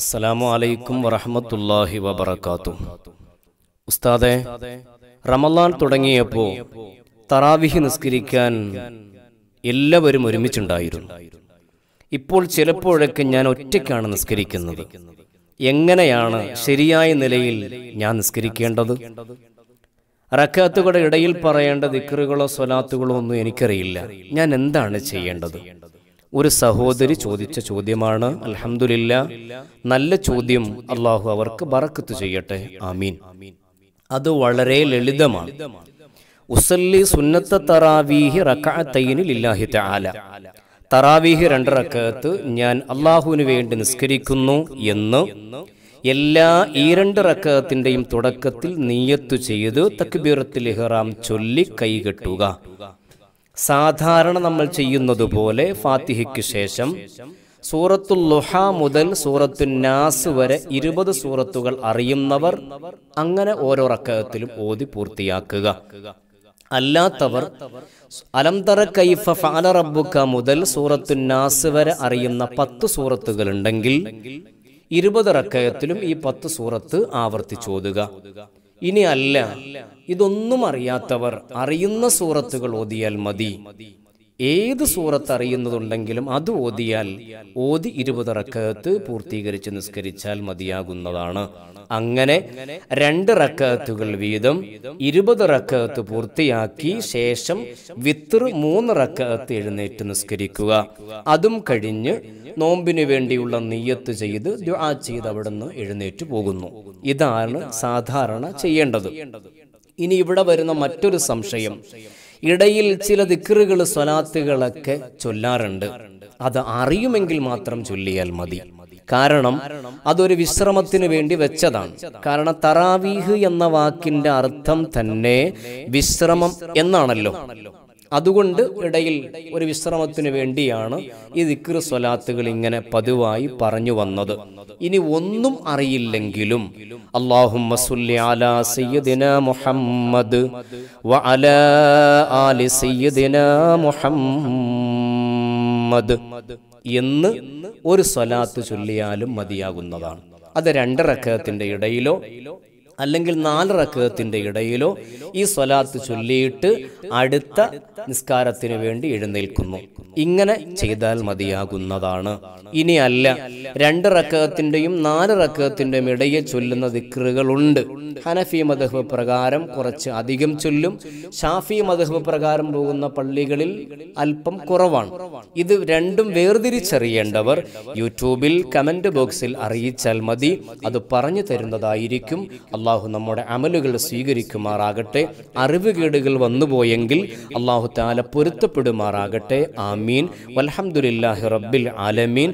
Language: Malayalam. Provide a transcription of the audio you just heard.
അസ്സലാമു അലൈക്കും വറഹമത്തല്ലാഹി വബർക്കാത്തു ഉസ്താദെ റമലാൻ തുടങ്ങിയപ്പോൾ തറാവിഹി നിസ്കരിക്കാൻ എല്ലാവരും ഒരുമിച്ചുണ്ടായിരുന്നു ഇപ്പോൾ ചിലപ്പോഴൊക്കെ ഞാൻ ഒറ്റയ്ക്കാണ് നിസ്കരിക്കുന്നത് എങ്ങനെയാണ് ശരിയായ നിലയിൽ ഞാൻ നിസ്കരിക്കേണ്ടത് റക്കാത്തുകളുടെ ഇടയിൽ പറയേണ്ട ദിക്കറുകളോ സ്വലാത്തുകളോ ഒന്നും എനിക്കറിയില്ല ഞാൻ എന്താണ് ചെയ്യേണ്ടത് ഒരു സഹോദരി ചോദിച്ച ചോദ്യമാണ് അലഹമില്ല നല്ല ചോദ്യം അള്ളാഹു അവർക്ക് ബറക്കത്ത് ചെയ്യട്ടെ ആമീൻ അത് വളരെ ലളിതമാണ് ഉസല്ലി സുന്നത്ത തറാവീഹി റക്കാത്തൈനിൽ ഇല്ലാഹി താല തറാവീഹ് രണ്ട് റക്കത്ത് ഞാൻ അള്ളാഹുവിന് വേണ്ടി നിസ്കരിക്കുന്നു എന്ന് എല്ലാ ഈ രണ്ട് റക്കത്തിൻ്റെയും തുടക്കത്തിൽ നീയത്തു ചെയ്ത് തക്ബീറത്തിൽ ഇഹ്റാം ചൊല്ലി കൈകെട്ടുക സാധാരണ നമ്മൾ ചെയ്യുന്നതുപോലെ ഫാത്തിഹയ്ക്ക് ശേഷം സൂറത്തു ലുഹ മുതൽ സൂറത്തു നാസ് വരെ ഇരുപത് സൂറത്തുകൾ അറിയുന്നവർ അങ്ങനെ ഓരോ റക്കത്തിലും ഓതി പൂർത്തിയാക്കുക അല്ലാത്തവർ അലംതറ കൈഫ ഫാല റബ്ബുക്ക മുതൽ സൂറത്തു നാസ് വരെ അറിയുന്ന പത്ത് സൂറത്തുകൾ ഉണ്ടെങ്കിൽ ഇരുപത് റക്കയത്തിലും ഈ പത്ത് സൂറത്ത് ആവർത്തിച്ചോതുക ഇനി അല്ല ഇതൊന്നും അറിയാത്തവർ അറിയുന്ന സൂറത്തുകൾ ഓതിയാൽ മതി ഏത് സൂറത്ത് അറിയുന്നതുണ്ടെങ്കിലും അത് ഓതിയാൽ ഓതി ഇരുപത് റക്കത്ത് പൂർത്തീകരിച്ച് നിസ്കരിച്ചാൽ മതിയാകുന്നതാണ് അങ്ങനെ രണ്ട് റക്കത്തുകൾ വീതം ഇരുപത് റക്കത്ത് പൂർത്തിയാക്കി ശേഷം വിത്തർ മൂന്ന് റക്കത്ത് എഴുന്നേറ്റ് നിസ്കരിക്കുക അതും കഴിഞ്ഞ് നോമ്പിനു വേണ്ടിയുള്ള നെയ്യത്ത് ചെയ്ത് ദ്വാ ചെയ്ത് അവിടുന്ന് എഴുന്നേറ്റ് പോകുന്നു ഇതാണ് സാധാരണ ചെയ്യേണ്ടത് ഇനി ഇവിടെ വരുന്ന മറ്റൊരു സംശയം ഇടയിൽ ചില ദിക്കറുകൾ സ്വലാത്തുകളൊക്കെ ചൊല്ലാറുണ്ട് അത് അറിയുമെങ്കിൽ മാത്രം ചൊല്ലിയാൽ മതി കാരണം അതൊരു വിശ്രമത്തിന് വേണ്ടി വെച്ചതാണ് കാരണം തറാവീഹ് എന്ന വാക്കിന്റെ അർത്ഥം തന്നെ വിശ്രമം എന്നാണല്ലോ അതുകൊണ്ട് ഇടയിൽ ഒരു വിശ്രമത്തിന് വേണ്ടിയാണ് ഈ ദിക്ർ സ്വലാത്തുകൾ ഇങ്ങനെ പതിവായി പറഞ്ഞു വന്നത് ഇനി ഒന്നും അറിയില്ലെങ്കിലും അള്ളാഹുമ്മ അലാ മുഹമ്മദ് വ അലാ ആലി മുഹമ്മദ് എന്ന് ഒരു സ്വലാത്ത് ചൊല്ലിയാലും മതിയാകുന്നതാണ് അത് രണ്ടരക്കത്തിന്റെ ഇടയിലോ അല്ലെങ്കിൽ നാല് റക്കത്തിൻ്റെ ഇടയിലോ ഈ സ്വലാത്ത് ചൊല്ലിയിട്ട് അടുത്ത നിസ്കാരത്തിനു വേണ്ടി എഴുന്നേൽക്കുന്നു ഇങ്ങനെ ചെയ്താൽ മതിയാകുന്നതാണ് ഇനിയല്ല രണ്ട് റക്കത്തിൻ്റെയും നാല് റക്കത്തിൻ്റെയും ഇടയിൽ ചൊല്ലുന്ന ദിക്റുകളുണ്ട് ഹനഫി മധബ് പ്രകാരം കുറച്ച് അധികം ചൊല്ലും ഷാഫി മധബ് പ്രകാരം പോകുന്ന പള്ളികളിൽ അല്പം കുറവാണ് ഇത് രണ്ടും വേർതിരിച്ചറിയേണ്ടവർ യൂട്യൂബിൽ കമന്റ് ബോക്സിൽ അറിയിച്ചാൽ മതി അത് പറഞ്ഞു തരുന്നതായിരിക്കും അള്ളാഹ് അള്ളാഹു നമ്മുടെ അമലുകൾ സ്വീകരിക്കുമാറാകട്ടെ അറിവുകേടുകൾ വന്നുപോയെങ്കിൽ അള്ളാഹു താല പൊരുത്തപ്പെടുമാറാകട്ടെ ആമീൻ വലഹമുല്ലാഹി റബ്ബിൽ ആലമീൻ